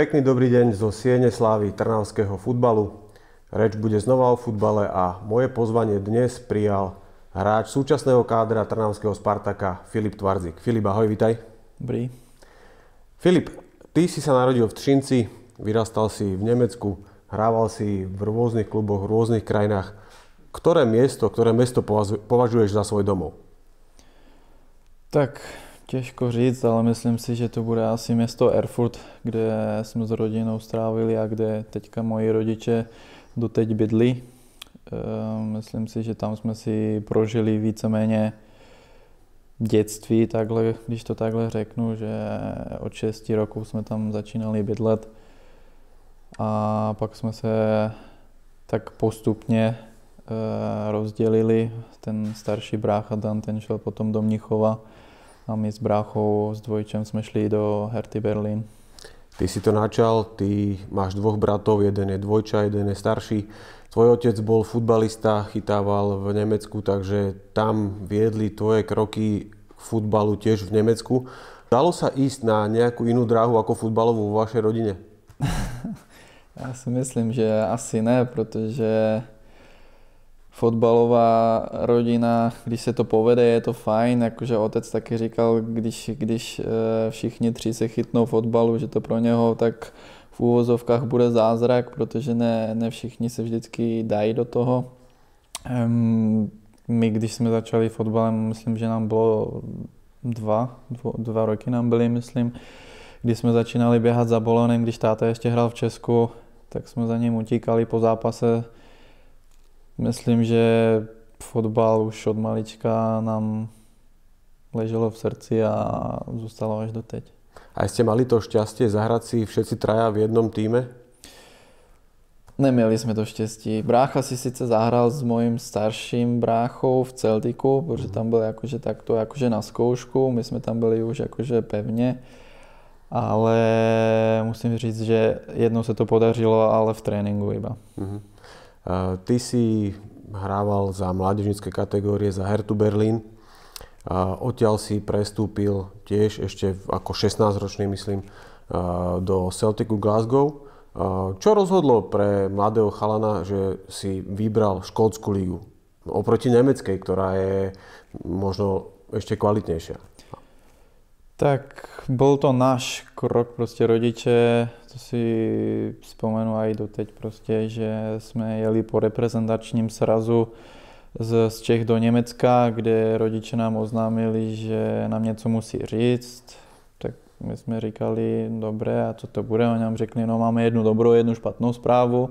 Pekný dobrý deň zo Siene slávy trnavského futbalu. Reč bude znova o futbale a moje pozvanie dnes prijal hráč súčasného kádra trnavského Spartaka Filip Tvarzik. Filip, ahoj, vitaj. Dobrý. Filip, ty si sa narodil v Třinci, vyrastal si v Nemecku, hrával si v rôznych kluboch, v rôznych krajinách. Ktoré miesto, ktoré mesto považuješ za svoj domov? Tak Těžko říct, ale myslím si, že to bude asi město Erfurt, kde jsme s rodinou strávili a kde teďka moji rodiče doteď bydli. Ehm, myslím si, že tam jsme si prožili víceméně dětství, takhle, když to takhle řeknu, že od 6 roků jsme tam začínali bydlet a pak jsme se tak postupně eh, rozdělili. Ten starší brácha Dan, ten šel potom do Mnichova, a my s bráchou, s dvojčem jsme šli do Herty Berlin. Ty si to načal, ty máš dvoch bratov, jeden je dvojča, jeden je starší. Tvoj otec bol futbalista, chytával v Nemecku, takže tam viedli tvoje kroky k futbalu tiež v Nemecku. Dalo sa ísť na nejakú inú dráhu ako futbalovú vo vašej rodine? Já si myslím, že asi ne, protože fotbalová rodina, když se to povede, je to fajn, jakože otec taky říkal, když, když eh, všichni tři se chytnou fotbalu, že to pro něho tak v úvozovkách bude zázrak, protože ne, ne všichni se vždycky dají do toho. My, když jsme začali fotbalem, myslím, že nám bylo dva, dva roky nám byly, myslím, když jsme začínali běhat za bolonem, když táta ještě hrál v Česku, tak jsme za ním utíkali po zápase Myslím, že fotbal už od malička nám leželo v srdci a zůstalo až do teď. A jste mali to štěstí, zahrát si všetci traja v jednom týme? Neměli jsme to štěstí. Brácha si sice zahrál s mojím starším bráchou v Celtiku, protože tam byl jakože takto jakože na zkoušku, my jsme tam byli už jakože pevně, ale musím říct, že jednou se to podařilo, ale v tréninku iba. Uh-huh. Eh, ty si hrával za mládežnické kategórie za Hertu Berlin. Eh, odtiaľ si prestúpil tiež ešte ako 16-ročný, myslím, eh, do Celticu Glasgow. Čo rozhodlo pre mladého chalana, že si vybral škótsku lígu oproti nemeckej, ktorá je možno ešte kvalitnejšia? Tak byl to náš krok, prostě rodiče, to si vzpomenu i doteď prostě, že jsme jeli po reprezentačním srazu z, z Čech do Německa, kde rodiče nám oznámili, že nám něco musí říct. Tak my jsme říkali, dobré, a co to bude? Oni nám řekli, no máme jednu dobrou, jednu špatnou zprávu.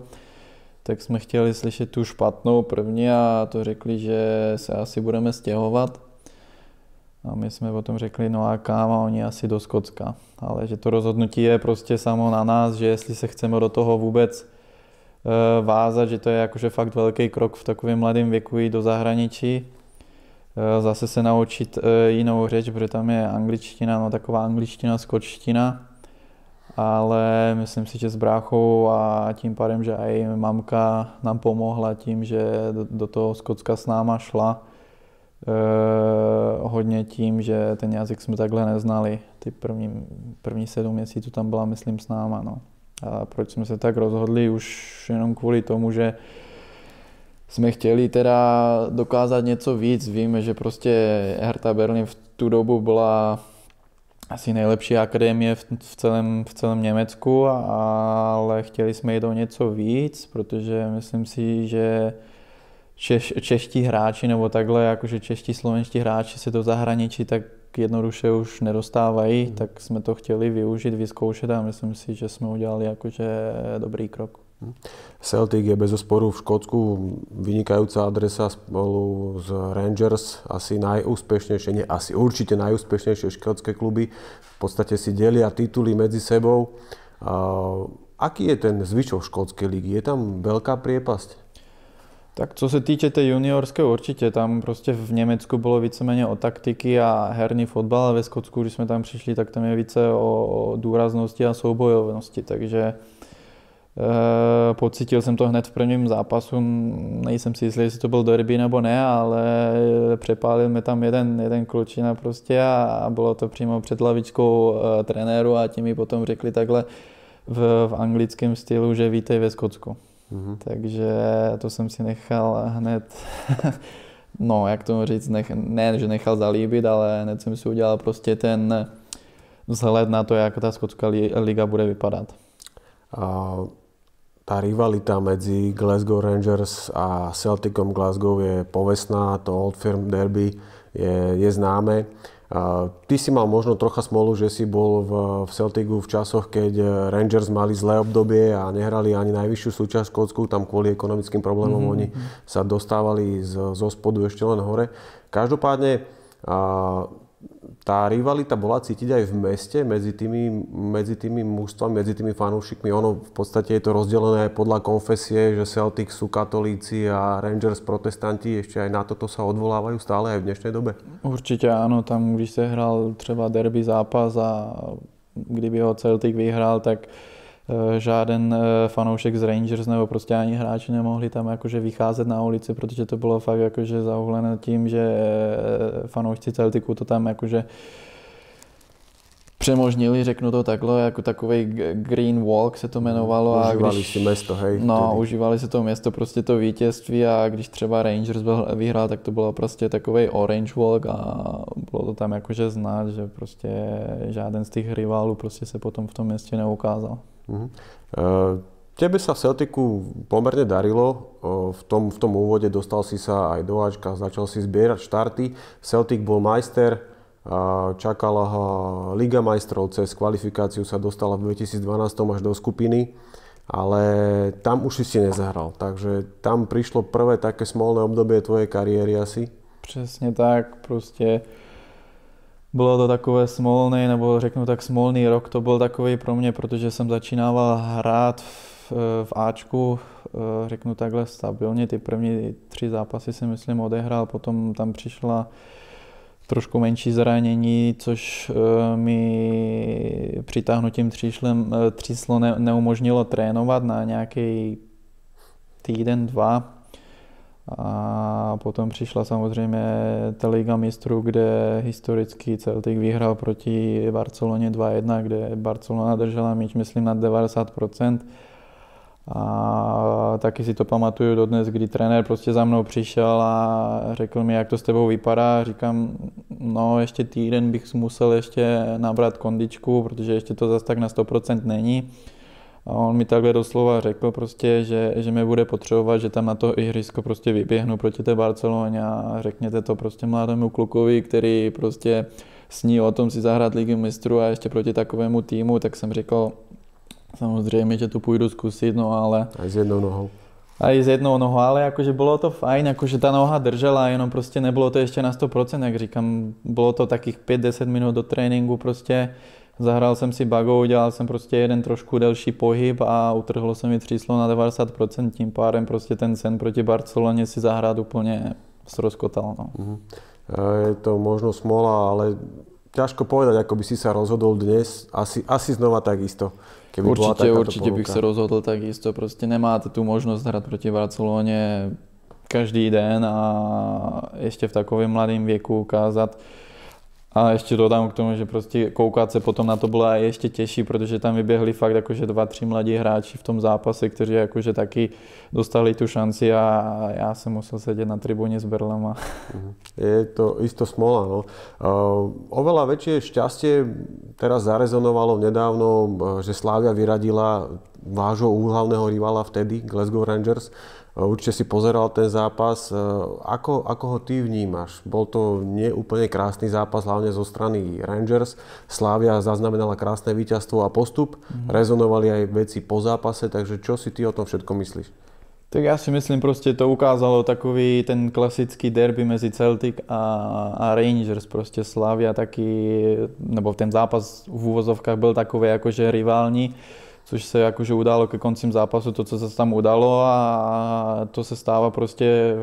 Tak jsme chtěli slyšet tu špatnou první a to řekli, že se asi budeme stěhovat. A my jsme potom řekli, no a kam, a oni asi do Skocka. Ale že to rozhodnutí je prostě samo na nás, že jestli se chceme do toho vůbec e, vázat, že to je jakože fakt velký krok v takovém mladém věku i do zahraničí. Eh, zase se naučit eh, jinou řeč, protože tam je angličtina, no taková angličtina, skočtina. Ale myslím si, že s bráchou a tím pádem, že i mamka nám pomohla tím, že do, do toho Skocka s náma šla, Uh, hodně tím, že ten jazyk jsme takhle neznali. Ty první, první sedm měsíců tam byla, myslím, s náma. No. A proč jsme se tak rozhodli? Už jenom kvůli tomu, že jsme chtěli teda dokázat něco víc. Víme, že prostě Hertha Berlin v tu dobu byla asi nejlepší akademie v, v, celém, v celém Německu, ale chtěli jsme jít o něco víc, protože myslím si, že češ, čeští hráči nebo takhle, jakože čeští slovenští hráči se to zahraničí tak jednoduše už nedostávají, mm. tak jsme to chtěli využít, vyzkoušet a myslím si, že jsme udělali jakože dobrý krok. Hmm. Celtic je bez sporu v Škótsku vynikajúca adresa spolu s Rangers, asi najúspešnejšie, nie asi určite najúspešnejšie škótske kluby. V podstate si delia tituly medzi sebou. A aký je ten zvyšok škótskej ligy? Je tam veľká priepasť? Tak co se týče té juniorské určitě, tam prostě v Německu bylo víceméně o taktiky a herní fotbal, ale ve Skotsku, když jsme tam přišli, tak tam je více o, o důraznosti a soubojovnosti, takže e, eh, pocítil jsem to hned v prvním zápasu, nejsem si jistý, jestli to byl derby nebo ne, ale přepálil mi tam jeden, jeden klučina prostě a, a bylo to přímo před lavičkou e, trenéru a ti mi potom řekli takhle v, v anglickém stylu, že vítej ve Skotsku. Mm-hmm. Takže to jsem si nechal hned, no jak tomu říct, nech, ne, že nechal zalíbit, ale hned jsem si udělal prostě ten vzhled na to, jak ta skotská liga bude vypadat. A ta rivalita mezi Glasgow Rangers a Celticom Glasgow je povestná, to Old Firm Derby je, je známe. Ty si mal možno trocha smolu, že si bol v, v Celticu v časoch, keď Rangers mali zlé obdobie a nehrali ani najvyššiu súčasť škótsku, tam kvôli ekonomickým problémom mm-hmm. oni sa dostávali z, zo spodu ešte len hore. Každopádne a, tá rivalita bola cítiť aj v meste medzi tými, medzi tými mužstvami, medzi tými fanúšikmi. Ono v podstate je to rozdelené aj podľa konfesie, že Celtics sú katolíci a Rangers protestanti, ešte aj na toto sa odvolávajú stále aj v dnešnej dobe. Určite, ano, tam když se hral, třeba derby zápas a kdyby ho Celtic vyhrál, tak Eh, žáden eh, fanoušek z Rangers nebo prostě ani hráči nemohli tam jakože vycházet na ulici, protože to bylo fakt jakože zauhlené tím, že eh, fanoušci Celticu to tam jakože přemožnili, řeknu to takhle, jako takový Green Walk se to jmenovalo. Užívali a užívali když, si město, hej. No, tedy. užívali si to město, prostě to vítězství a když třeba Rangers byl, vyhrál, tak to bylo prostě takový Orange Walk a bylo to tam jakože znát, že prostě žádný z těch rivalů prostě se potom v tom městě neukázal. Mm-hmm. Uh... Tebe sa Celticu pomerne darilo, eh, v tom, v tom úvode dostal si sa aj do Ačka, začal si zbierať štarty, Celtic bol majster, Čakala ho Liga majstrov cez kvalifikáciu sa dostala v 2012 až do skupiny, ale tam už si si nezahral. Takže tam přišlo prvé také smolné období tvoje kariéry asi. Přesně tak, prostě bylo to takové smolné, nebo řeknu tak smolný rok, to byl takový pro mě, protože jsem začínával hrát v, v Ačku, eh, řeknu takhle stabilně, ty první tři zápasy si myslím odehrál, potom tam přišla trošku menší zranění, což eh, mi přitáhnutím tříšlem, eh, tříslo ne, neumožnilo trénovat na nějaký týden, dva. A potom přišla samozřejmě ta Liga mistrů, kde historicky Celtic vyhrál proti Barceloně 2-1, kde Barcelona držela míč, myslím, na 90%. A taky si to pamatuju dodnes, kdy trenér prostě za mnou přišel a řekl mi, jak to s tebou vypadá. Říkám, no ještě týden bych musel ještě nabrat kondičku, protože ještě to zase tak na 100% není. A on mi takhle doslova řekl prostě, že, že mě bude potřebovat, že tam na to ihrisko prostě vyběhnu proti té Barceloně a řekněte to prostě mladému klukovi, který prostě sní o tom si zahrát ligu mistru a ještě proti takovému týmu, tak jsem řekl, samozřejmě, že tu půjdu zkusit, no ale... A s jednou nohou. A i s jednou nohou, ale jakože bylo to fajn, jakože ta noha držela, jenom prostě nebylo to ještě na 100%, jak říkám, bylo to takých 5-10 minut do tréninku prostě, zahrál jsem si bagou, dělal jsem prostě jeden trošku delší pohyb a utrhlo se mi tříslo na 90%, tím pádem prostě ten sen proti Barceloně si zahrát úplně srozkotal. No. Mhm. Eh, je to možno smola, ale ťažko povedať, ako by si sa rozhodol dnes. Asi, asi znova takisto. Keby určite, bola určite ponuka. bych se rozhodl takisto. Prostě nemáte tu možnost hrať proti Barcelóne každý den a ještě v takovém mladém věku ukázat, a ještě dodám k tomu, že prostě koukat se potom na to byla ještě těžší, protože tam vyběhli fakt jakože dva, tři mladí hráči v tom zápase, kteří jakože taky dostali tu šanci a já jsem musel sedět na tribuně s Berlama. Mhm. Je to isto smola, no. Eh, oveľa väčšie šťastie teraz zarezonovalo nedávno, eh, že Slávia vyradila vášho úhlavného rivala vtedy, Glasgow Rangers. Eh, Určite si pozeral ten zápas. Eh, ako, ako ho ty vnímaš? Bol to neúplne krásny zápas, hlavne zo strany Rangers. Slávia zaznamenala krásne víťazstvo a postup. Mm-hmm. Rezonovali aj veci po zápase, takže čo si ty o tom všetko myslíš? Tak já si myslím, prostě to ukázalo takový ten klasický derby mezi Celtic a, a Rangers. Prostě Slavia taky, nebo ten zápas v úvozovkách byl takový jakože rivální. Uh, což se jakože událo ke koncím zápasu, to, co se tam udalo a to se stává prostě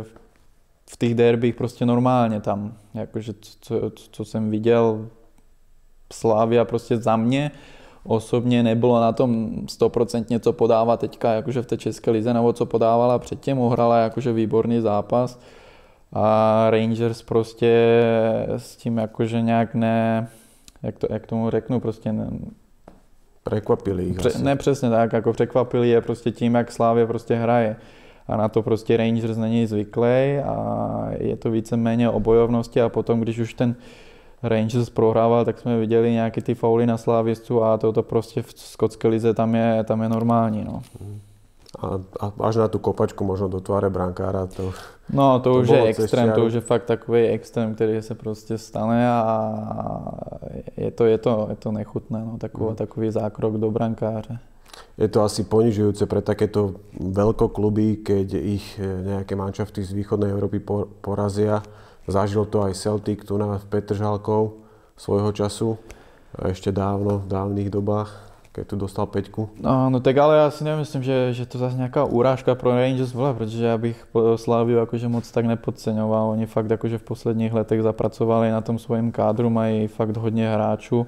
v těch derbích prostě normálně tam, jakože co, co, co jsem viděl, Slavia prostě za mě osobně nebylo na tom stoprocentně, co podává teďka, jakože v té české lize, nebo co podávala předtím, uhrála jakože výborný zápas a Rangers prostě s tím jakože nějak ne, jak, to, jak tomu řeknu, prostě ne, Překvapili jich Pře- Ne, přesně tak, jako překvapili je prostě tím, jak Slávě prostě hraje. A na to prostě Rangers není zvyklý a je to víceméně o bojovnosti a potom, když už ten Rangers prohrával, tak jsme viděli nějaké ty fauly na Slávěstu a to, to prostě v skotské lize tam je, tam je normální. No. Hmm a, a až na tu kopačku možno do tváre brankára. To, no to, to už je extrém, to už je fakt takový extrém, který se prostě stane a je to, je to, je to nechutné, no, takový, mm. takový zákrok do brankáře. Je to asi ponižujúce pre takéto veľkokluby, keď ich eh, nejaké mančafty z východnej Európy porazia. Zažil to aj Celtic tu na Petržalkov svojho času, ešte dávno, v dávnych dobách keď tu dostal peťku. No, no tak ale já si nemyslím, že, že to zase nějaká urážka pro Rangers byla, protože já bych Sláviu jakože moc tak nepodceňoval. Oni fakt jakože v posledních letech zapracovali na tom svém kádru, mají fakt hodně hráčů.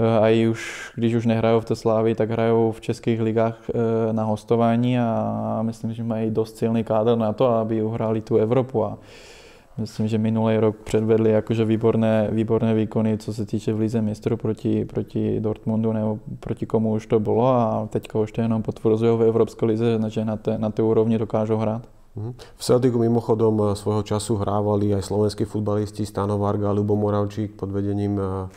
Eh, a i už, když už nehrajou v té Slávi, tak hrajou v českých ligách eh, na hostování a myslím, že mají dost silný kádr na to, aby uhráli tu Evropu. A Myslím, že minulý rok předvedli jakože výborné, výborné výkony, co se týče v Lize mistrů proti, proti Dortmundu nebo proti komu už to bylo a teďka už to jenom potvrzují v Evropské lize, že na té, na té úrovni dokážou hrát. Mhm. V Celticu mimochodom eh, svojho času hrávali aj slovenskí futbalisti Stano Varga, Lubo Moravčík pod vedením eh,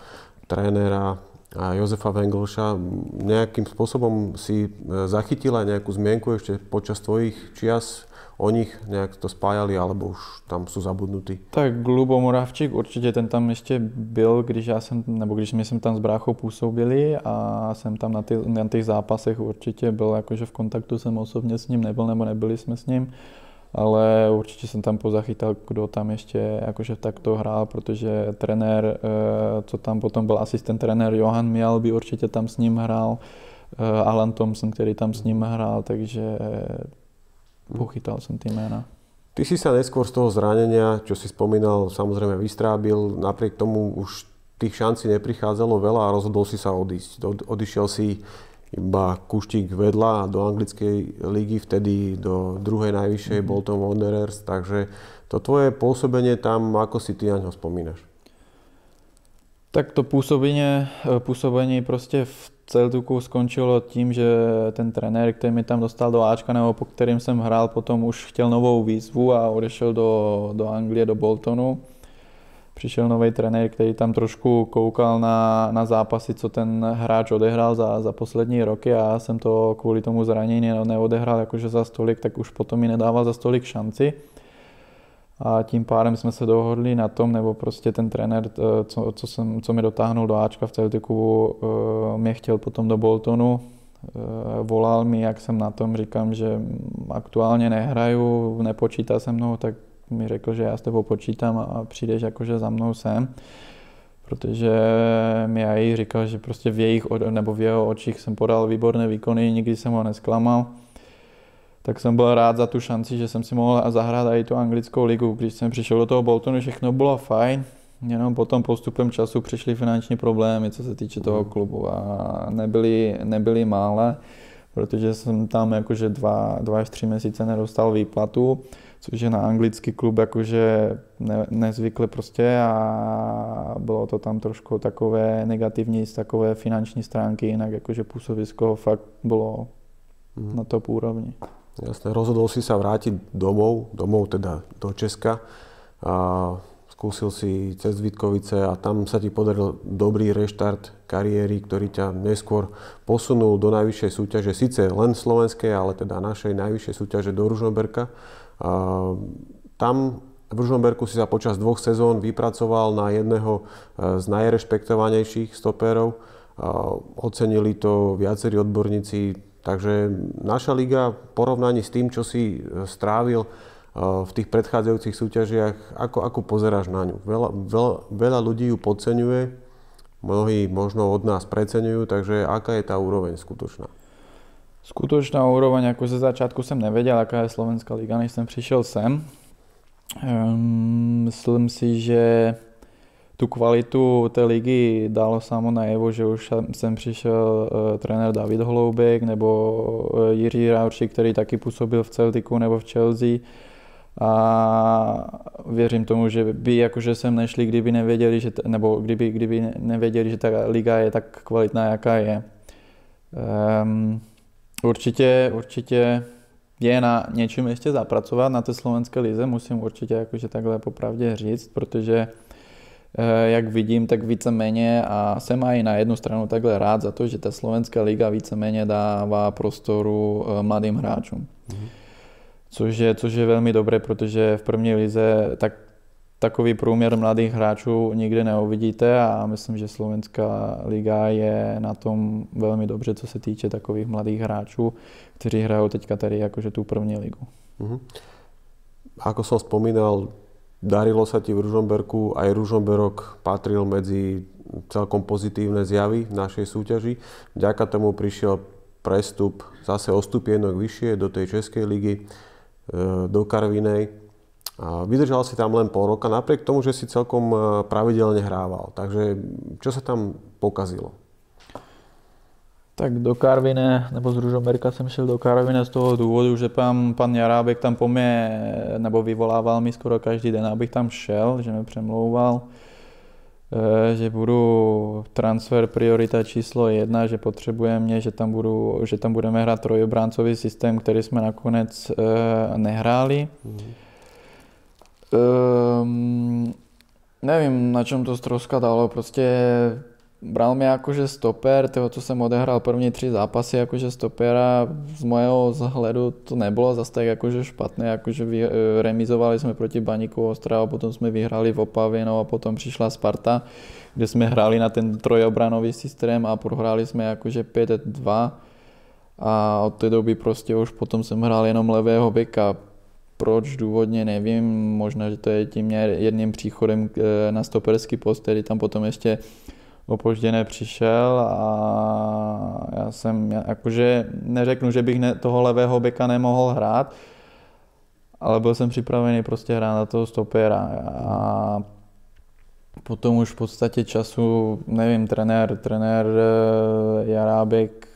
trénera a eh, Jozefa Venglša. Nejakým spôsobom si zachytila nejakú zmienku ešte počas tvojich čias o nich nějak to spájali, alebo už tam jsou zabudnutí? Tak Lubo Moravčík určitě, ten tam ještě byl, když já jsem, nebo když my jsme tam s bráchou působili a jsem tam na, ty, na těch zápasech určitě byl, jakože v kontaktu jsem osobně s ním nebyl, nebo nebyli jsme s ním ale určitě jsem tam pozachytal, kdo tam ještě jakože takto hrál, protože trenér, eh, co tam potom byl asistent trenér Johan Mial by určitě tam s ním hrál, eh, Alan Thompson, který tam s ním hrál, takže pochytal som tie jména. Ty si sa neskôr z toho zranenia, čo si spomínal, samozrejme vystrábil, napriek tomu už tých šancí neprichádzalo veľa a rozhodol si sa odísť. odišiel si iba kuštík vedľa do anglickej ligy, vtedy do druhej najvyššej, mm-hmm. bol to Wanderers, takže to tvoje pôsobenie tam, ako si ty na ňo spomínaš? Tak to působení, působení prostě v Celtuku skončilo tím, že ten trenér, který mi tam dostal do Ačka, nebo po kterým jsem hrál, potom už chtěl novou výzvu a odešel do, do Anglie, do Boltonu. Přišel nový trenér, který tam trošku koukal na, na zápasy, co ten hráč odehrál za, za poslední roky a já jsem to kvůli tomu zranění neodehrál jakože za stolik, tak už potom mi nedával za stolik šanci a tím pádem jsme se dohodli na tom, nebo prostě ten trenér, co, co, jsem, co mi dotáhnul do Ačka v Celticu, eh, mě chtěl potom do Boltonu, eh, volal mi, jak jsem na tom, říkám, že aktuálně nehraju, nepočítá se mnou, tak mi řekl, že já s tebou počítám a přijdeš jakože za mnou sem protože mi i říkal, že prostě v jejich, nebo v jeho očích jsem podal výborné výkony, nikdy jsem ho nesklamal tak jsem byl rád za tu šanci, že jsem si mohl zahrát i tu anglickou ligu. Když jsem přišel do toho Boltonu, všechno bylo fajn, jenom potom postupem času přišly finanční problémy, co se týče toho hmm. klubu a nebyly, nebyly mále, protože jsem tam jakože dva, dva až tři měsíce nedostal výplatu, což je na anglický klub jakože ne, nezvykle prostě a bylo to tam trošku takové negativní z takové finanční stránky, jinak jakože působisko fakt bylo hmm. na top úrovni. Jasné, rozhodol si sa vrátiť domov, domov teda do Česka a skúsil si cez Vítkovice a tam sa ti podaril dobrý reštart kariéry, ktorý ťa neskôr posunul do najvyššej súťaže, síce len slovenskej, ale teda našej najvyššej súťaže do Ružomberka. A tam v Ružomberku si sa počas dvoch sezón vypracoval na jedného e, z najrešpektovanejších stopérov. Ocenili to viacerí odborníci, takže naša liga v porovnaní s tým, čo si e, strávil e, v tých predchádzajúcich súťažiach, ako, ako pozeráš na ňu? Veľa, veľa, veľa ľudí ju podceňuje, mnohí možno od nás preceňujú, takže aká je tá úroveň skutočná? Skutečná úroveň, jako ze začátku jsem nevedel, jaká je slovenská liga, než jsem přišel sem. Um, myslím si, že tu kvalitu té ligy dalo samo najevo, že už sem přišel eh, trenér David Holoubek nebo eh, Jiří Rauči, který taky působil v Celticu nebo v Chelsea. A věřím tomu, že by jakože sem nešli, kdyby nevěděli, že, nebo kdyby, kdyby nevěděli, že ta liga je tak kvalitná, jaká je. Um, určitě, určitě je na něčem ještě zapracovat na té slovenské lize, musím určitě jakože takhle popravdě říct, protože Eh, jak vidím, tak víceméně a jsem aj na jednu stranu takhle rád za to, že ta slovenská liga víceméně dává prostoru eh, mladým hráčům. Mhm. Což je, což je velmi dobré, protože v první lize tak, takový průměr mladých hráčů nikde neuvidíte a myslím, že slovenská liga je na tom velmi dobře, co se týče takových mladých hráčů, kteří hrajou teďka tady jakože tu první ligu. Mm-hmm. Ako som spomínal, Darilo sa ti v Ružomberku, aj Ružomberok patril medzi celkom pozitívne zjavy v našej súťaži. Vďaka tomu prišiel prestup zase o stupienok vyššie do tej Českej ligy, e, do Karvinej. vydržal si tam len pol roka, napriek tomu, že si celkom e, pravidelne hrával. Takže čo sa tam pokazilo? Tak do Karviné nebo z Ružomberka jsem šel do Karviné z toho důvodu, že pan, pan Jarábek tam po mě, nebo vyvolával mi skoro každý den, abych tam šel, že mě přemlouval, eh, že budu transfer priorita číslo jedna, že potřebuje mě, že tam, budu, že tam budeme hrát trojobráncový systém, který jsme nakonec eh, nehráli. Mm. Um, nevím, na čem to ztroskadalo, prostě bral mě jakože stoper, toho, co jsem odehrál první tři zápasy, jakože stopera z mého zhledu to nebylo zase tak jakože špatné, jakože vy, eh, remizovali jsme proti Baníku Ostrava, potom jsme vyhráli v Opavě, no a potom přišla Sparta, kde jsme hráli na ten trojobranový systém a prohráli jsme jakože 5-2 a od té doby prostě už potom jsem hrál jenom levého beka, proč důvodně nevím, možná, že to je tím jedním příchodem eh, na stoperský post, který tam potom ještě opožděné přišel a já jsem, já jakože neřeknu, že bych ne, toho levého beka nemohl hrát, ale byl jsem připravený prostě hrát na toho stopera a potom už v podstatě času, nevím, trenér, trenér eh, Jarábek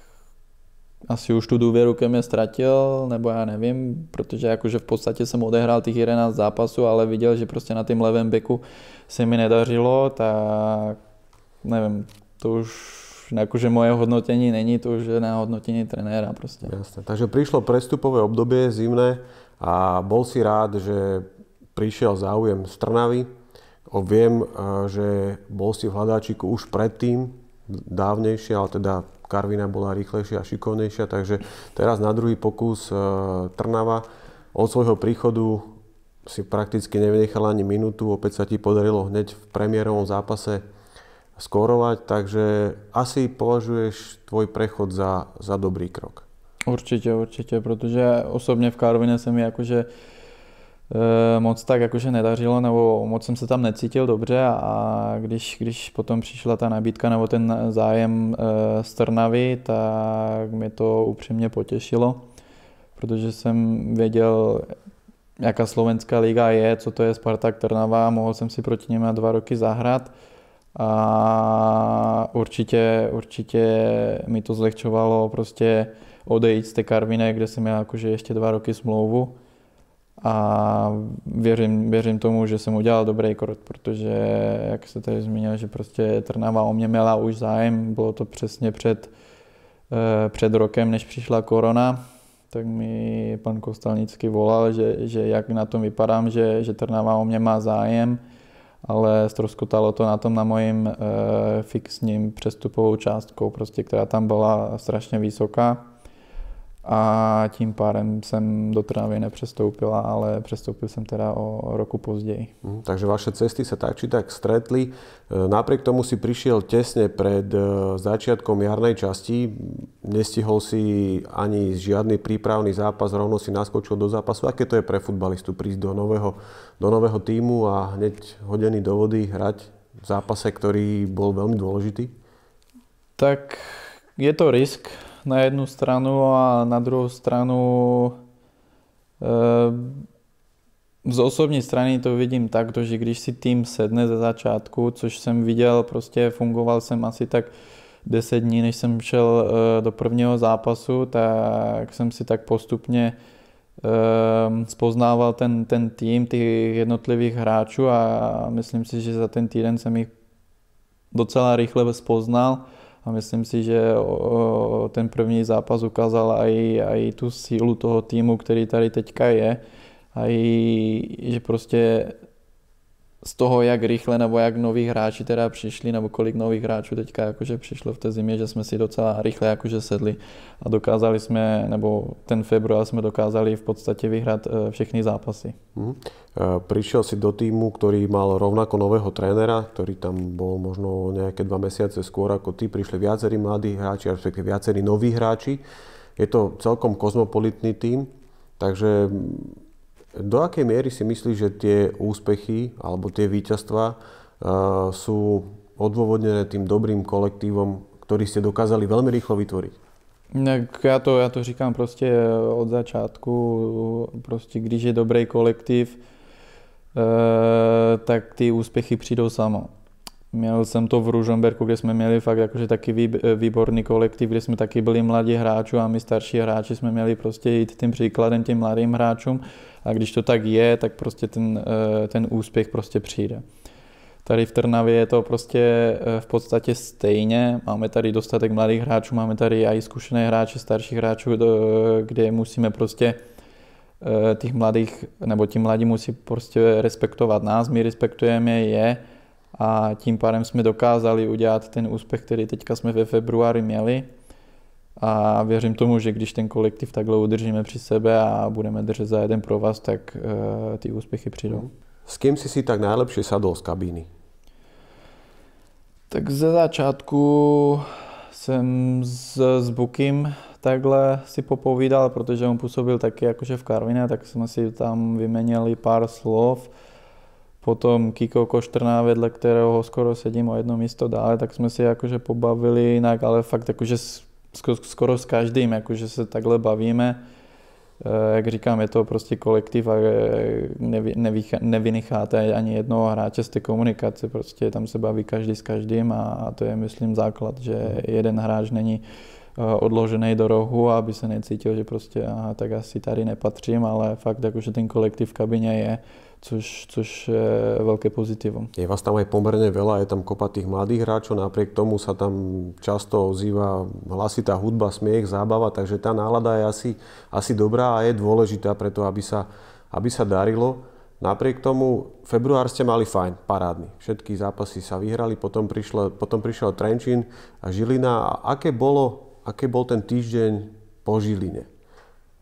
asi už tu důvěru ke mně ztratil, nebo já nevím, protože jakože v podstatě jsem odehrál těch 11 zápasů, ale viděl, že prostě na tým levém beku se mi nedařilo, tak nevím, to už akože moje hodnotení není to, že na hodnotení trenéra proste. Jasne. Takže prišlo prestupové obdobie zimné a bol si rád, že prišiel záujem z Trnavy. viem, eh, že bol si v hľadáčiku už predtým, dávnejšie, ale teda Karvina bola rýchlejšia a šikovnejšia, takže teraz na druhý pokus eh, Trnava od svojho príchodu si prakticky nevynechal ani minútu, opäť sa ti podarilo hneď v premiérovom zápase skórovať, takže asi považuješ tvoj prechod za, za dobrý krok. Určitě, určitě, protože osobně v Karvině se mi jakože eh, moc tak jakože nedařilo, nebo moc jsem se tam necítil dobře a, když, když potom přišla ta nabídka nebo ten zájem eh, z Trnavy, tak mě to upřímně potěšilo, protože jsem věděl, jaká slovenská liga je, co to je Spartak Trnava, mohl jsem si proti něm dva roky zahrát a určitě, určitě mi to zlehčovalo prostě odejít z té Karviné, kde jsem měl jakože ještě dva roky smlouvu a věřím, věřím tomu, že jsem udělal dobrý krok, protože jak se tady zmínil, že prostě Trnava o mě měla už zájem, bylo to přesně před, eh, před rokem, než přišla korona, tak mi pan Kostelnický volal, že, že jak na tom vypadám, že, že Trnava o mě má zájem, ale stroskotalo to na tom na mojím e, fixním přestupovou částkou, prostě, která tam byla strašně vysoká a tím pádem jsem do Trnavy nepřestoupila, ale přestoupil jsem teda o roku později. Hm, takže vaše cesty se tak či tak stretli. E, napriek tomu si přišel těsně před e, začátkem jarnej části. Nestihol si ani žádný přípravný zápas, rovno si naskočil do zápasu. Jaké to je pre futbalistu přijít do nového, do nového týmu a hneď hodený do vody hrať v zápase, který byl velmi důležitý? Tak je to risk, na jednu stranu a na druhou stranu eh, z osobní strany to vidím tak, že když si tým sedne ze začátku, což jsem viděl, prostě fungoval jsem asi tak 10 dní, než jsem šel eh, do prvního zápasu, tak jsem si tak postupně eh, spoznával ten, ten tým těch jednotlivých hráčů a myslím si, že za ten týden jsem jich docela rychle spoznal a myslím si, že ten první zápas ukázal i, i tu sílu toho týmu, který tady teďka je a i, že prostě z toho, jak rychle nebo jak noví hráči teda přišli, nebo kolik nových hráčů teďka jakože přišlo v té zimě, že jsme si docela rychle jakože sedli a dokázali jsme, nebo ten február jsme dokázali v podstatě vyhrát eh, všechny zápasy. Mm. Přišel si do týmu, který mal rovnako nového trenéra, který tam byl možno nějaké dva měsíce skôr jako ty. přišli viacerí mladí hráči, respektíve viacerí noví hráči. Je to celkom kozmopolitný tým, takže do akej miery si myslíš, že tie úspechy alebo tie víťazstva eh, sú odôvodnené tým dobrým kolektívom, ktorý ste dokázali veľmi rýchlo vytvoriť? Já to, já to říkám prostě eh, od začátku, prostě když je dobrý kolektiv, eh, tak ty úspěchy přijdou samo. Měl jsem to v Ružomberku, kde jsme měli fakt jakože taky eh, výborný kolektiv, kde jsme taky byli mladí hráči a my starší hráči jsme měli prostě jít tím příkladem těm mladým hráčům a když to tak je, tak prostě ten, eh, ten úspěch prostě přijde. Tady v Trnavě je to prostě eh, v podstatě stejně. Máme tady dostatek mladých hráčů, máme tady i zkušené hráče, starších hráčů, kde musíme prostě těch mladých, nebo ti mladí musí prostě respektovat nás, my respektujeme je, a tím pádem jsme dokázali udělat ten úspěch, který teďka jsme ve februári měli. A věřím tomu, že když ten kolektiv takhle udržíme při sebe a budeme držet za jeden pro vás, tak uh, ty úspěchy přijdou. Mhm. S kým jsi si tak nejlepší sadol z kabíny? Tak ze začátku jsem s, s Bukim takhle si popovídal, protože on působil taky jakože v Karvině, tak jsme si tam vyměnili pár slov. Potom Kiko Koštrná, vedle kterého skoro sedím o jedno místo dále, tak jsme si jakože pobavili jinak, ale fakt jakože skoro s každým, jakože se takhle bavíme. Eh, jak říkám, je to prostě kolektiv a eh, nevynecháte ani jednoho hráče z té komunikace. Prostě tam se baví každý s každým a to je, myslím, základ, že mhm. jeden hráč není Eh, odložený do rohu, aby se necítil, že prostě aha, tak asi tady nepatřím, ale fakt jakože ten kolektiv v kabině je, což, což je velké pozitivum. Je vás tam aj poměrně veľa, je tam kopa těch mladých hráčů, napriek tomu se tam často ozývá hlasitá hudba, smiech, zábava, takže ta nálada je asi, asi dobrá a je pro to, aby sa, aby sa darilo. Napriek tomu február ste mali fajn, parádny. Všetky zápasy sa vyhrali, potom, prišlo, potom prišiel Trenčín a Žilina. A aké bolo aký bol ten týždeň po Žiline.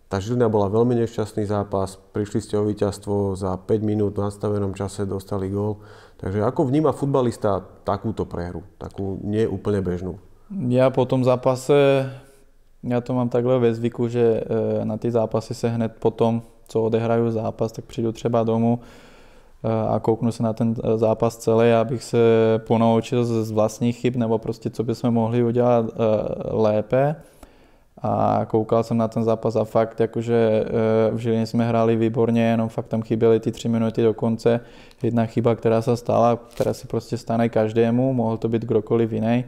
Tá Žilina bola veľmi nešťastný zápas, prišli ste o víťazstvo za 5 minút v nastavenom čase, dostali gól. Takže ako vníma futbalista takúto prehru, takú neúplne bežnú? Ja po tom zápase, ja to mám takhle ve zvyku, že e, na ty zápasy se hned potom, co odehrajú zápas, tak přijdu třeba domů, a kouknu se na ten eh, zápas celý, abych se ponaučil z vlastních chyb nebo prostě co bychom mohli udělat eh, lépe. A koukal jsem na ten zápas a fakt, jakože eh, v Žilině jsme hráli výborně, jenom fakt tam chyběly ty tři minuty do konce. Jedna chyba, která se stala, která se prostě stane každému, mohl to být kdokoliv jiný.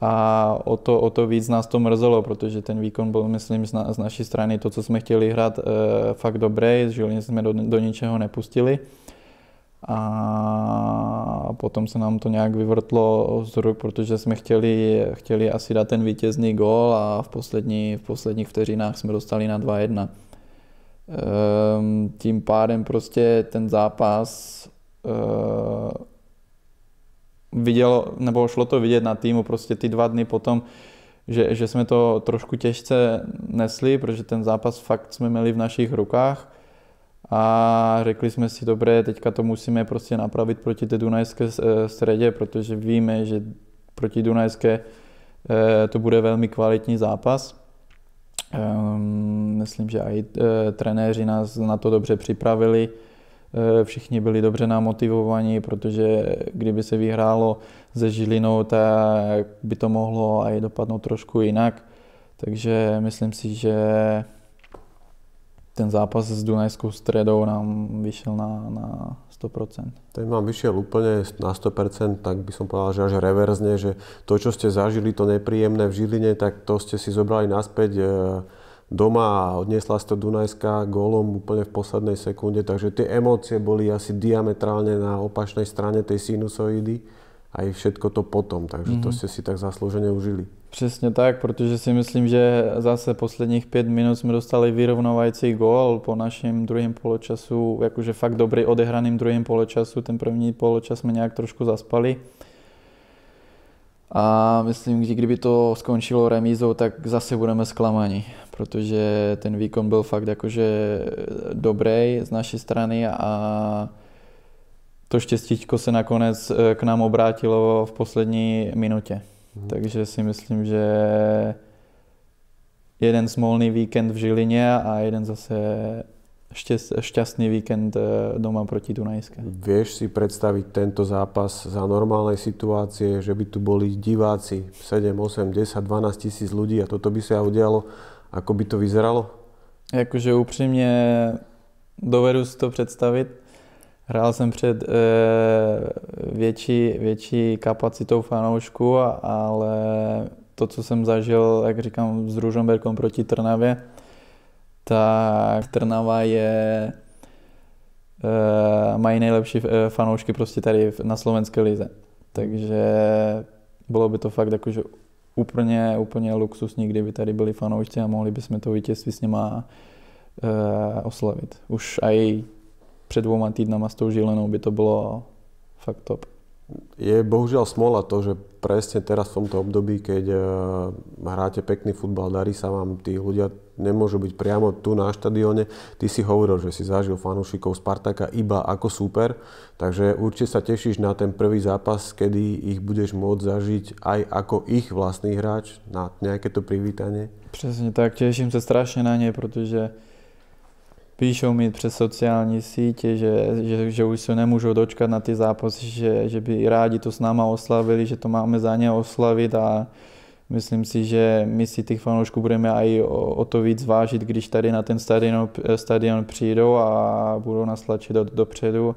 A o to, o to víc nás to mrzelo, protože ten výkon byl, myslím, z, na, z naší strany to, co jsme chtěli hrát, fakt dobrý, Z Žilině jsme do, do ničeho nepustili a potom se nám to nějak vyvrtlo z ruk, protože jsme chtěli, chtěli asi dát ten vítězný gól a v, poslední, v posledních vteřinách jsme dostali na 2-1. Ehm, tím pádem prostě ten zápas ehm, vidělo, nebo šlo to vidět na týmu prostě ty dva dny potom, že, že jsme to trošku těžce nesli, protože ten zápas fakt jsme měli v našich rukách a řekli jsme si, dobré, teďka to musíme prostě napravit proti té Dunajské eh, středě, protože víme, že proti Dunajské eh, to bude velmi kvalitní zápas. Ehm, myslím, že i eh, trenéři nás na to dobře připravili, všichni byli dobře namotivovaní, protože kdyby se vyhrálo ze Žilinou, tak by to mohlo i dopadnout trošku jinak. Takže myslím si, že ten zápas s Dunajskou stredou nám vyšel na, na 100%. Ten vám vyšiel úplne na 100%, tak by som povedal, že až reverzne, že to, čo ste zažili, to nepríjemné v Žiline, tak to ste si zobrali naspäť eh, doma a odniesla ste Dunajská gólom úplne v poslednej sekunde, takže tie emócie boli asi diametrálne na opačnej strane tej sinusoidy a i všetko to potom, takže mm-hmm. to jste mhm. si tak zaslouženě užili. Přesně tak, protože si myslím, že zase posledních pět minut jsme dostali vyrovnovající gól po našem druhém poločasu, jakože fakt dobrý odehraným druhém poločasu, ten první poločas jsme nějak trošku zaspali. A myslím, že kdyby to skončilo remízou, tak zase budeme zklamaní, protože ten výkon byl fakt jakože dobrý z naší strany a to štěstíčko se nakonec eh, k nám obrátilo v poslední minutě. Hmm. Takže si myslím, že jeden smolný víkend v Žilině a jeden zase šťastný víkend eh, doma proti Dunajské. Vieš si představit tento zápas za normální situace, že by tu byli diváci 7, 8, 10, 12 tisíc lidí a toto by se udělalo, jako by to vyzeralo? Jakože upřímně dovedu si to představit. Hrál jsem před e, větší, větší kapacitou fanoušků, ale to, co jsem zažil, jak říkám, s Ružomberkom proti Trnavě, tak Trnava je e, mají nejlepší eh, fanoušky prostě tady na slovenské lize. Takže bylo by to fakt jakože úplně, úplně luxusní, kdyby tady byli fanoušci a mohli bychom to vítězství s nima e, oslavit. Už i před dvoma týdnama s tou Žilenou by to bylo fakt top. Je bohužel smola to, že přesně teraz v tomto období, keď eh, hráte pekný futbal, darí sa vám, tí ľudia nemôžu byť priamo tu na štadióne. Ty si hovoril, že si zažil fanúšikov Spartaka iba ako super, takže určite sa tešíš na ten prvý zápas, kedy ich budeš môcť zažiť aj ako ich vlastný hráč na nejaké to privítanie. Přesně tak, těším se strašně na ně, protože píšou mi přes sociální sítě, že, že, že už se nemůžou dočkat na ty zápasy, že, že by rádi to s náma oslavili, že to máme za ně oslavit a myslím si, že my si těch fanoušků budeme i o, o to víc vážit, když tady na ten stadion, stadion přijdou a budou nás tlačit do, dopředu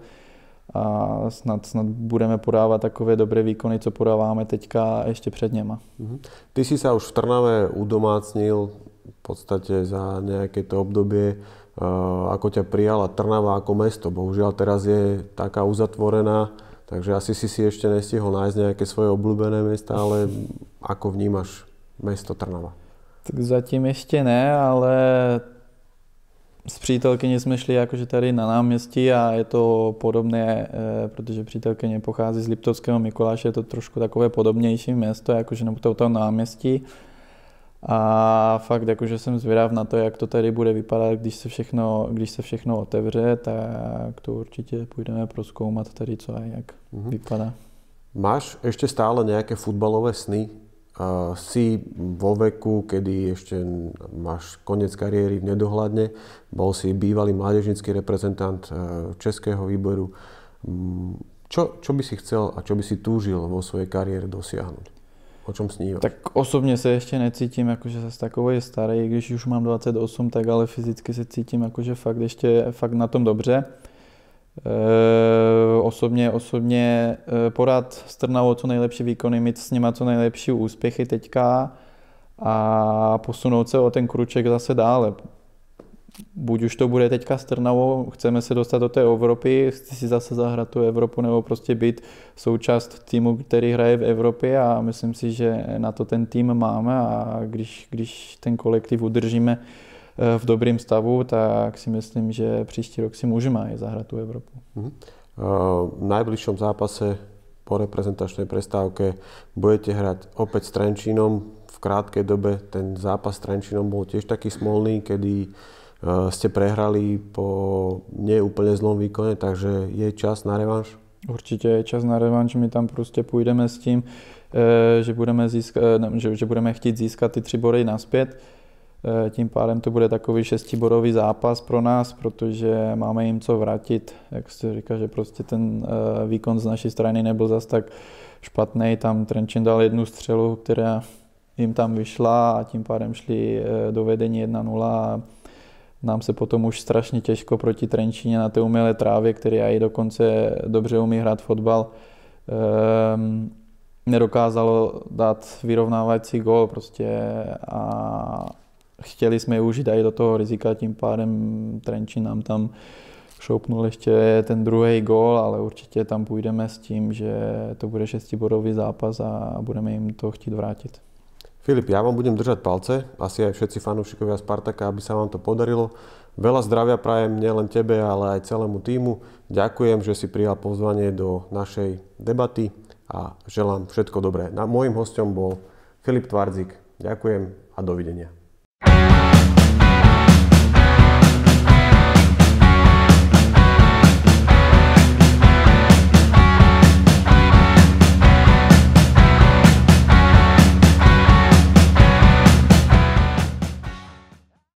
a snad, snad budeme podávat takové dobré výkony, co podáváme teďka ještě před něma. Mhm. Ty si se už v Trnave udomácnil v podstatě za nějaké to období. Eh, ako ťa prijala Trnava ako mesto. Bohužiaľ teraz je taká uzatvorená, takže asi si si ešte nestihol nájsť nejaké svoje obľúbené mesta, ale ako vnímaš mesto Trnava? Tak zatím ještě ne, ale s přítelkyní jsme šli jakože tady na náměstí a je to podobné, eh, protože přítelkyně pochází z Liptovského Mikuláše, je to trošku takové podobnější město, jakože nebo to, to náměstí. A fakt jakože jsem zvědav na to, jak to tady bude vypadat, když se všechno, když se všechno otevře, tak to určitě půjdeme proskoumat tady, co a jak mm-hmm. vypadá. Máš ještě stále nějaké futbalové sny? Uh, si vo veku, kedy ještě máš konec kariéry v nedohladně, bol si bývalý mládežnický reprezentant eh, českého výboru. Mm, čo, čo by si chcel a čo by si túžil vo svojej kariére dosiahnuť? o čem snívat. Tak osobně se ještě necítím, jakože se takový starý, když už mám 28, tak ale fyzicky se cítím, jakože fakt ještě fakt na tom dobře. E, osobně, osobně eh, porad s Trnavou co nejlepší výkony, mít s nima co nejlepší úspěchy teďka a posunout se o ten kruček zase dále buď už to bude teďka s Trnavou, chceme se dostat do té Evropy, chci si zase zahrát tu Evropu nebo prostě být součást týmu, který hraje v Evropě a myslím si, že na to ten tým máme a když, když ten kolektiv udržíme eh, v dobrém stavu, tak si myslím, že příští rok si můžeme i zahrát tu Evropu. Mm-hmm. V najbližšom zápase po reprezentačnej prestávke budete hrať opäť s Trenčínom. V krátkej dobe ten zápas s Trenčínom bol tiež taký smolný, kedy Eh, ste prehrali po neúplně zlom výkone, takže je čas na revanš? Určitě je čas na revanš, my tam prostě půjdeme s tím, eh, že budeme, získat, eh, že, že budeme chtít získat ty tři body naspět. Tím pádem to bude takový šestiborový zápas pro nás, protože máme jim co vrátit. Jak jste říkal, že prostě ten výkon z naší strany nebyl zas tak špatný. Tam Trenčín dal jednu střelu, která jim tam vyšla a tím pádem šli do vedení 1-0 nám se potom už strašně těžko proti Trenčíně na té umělé trávě, který já i dokonce dobře umí hrát fotbal, ehm, nedokázalo dát vyrovnávající gol prostě a chtěli jsme ji užít i do toho rizika, tím pádem Trenčín nám tam šoupnul ještě ten druhý gol, ale určitě tam půjdeme s tím, že to bude šestibodový zápas a budeme jim to chtít vrátit. Filip, ja vám budem držať palce, asi aj všetci fanúšikovia Spartaka, aby sa vám to podarilo. Veľa zdravia prajem nielen tebe, ale aj celému týmu. Ďakujem, že si prijal pozvanie do našej debaty a želám všetko dobré. Na, mojím hostom bol Filip Tvardzik. Ďakujem a dovidenia.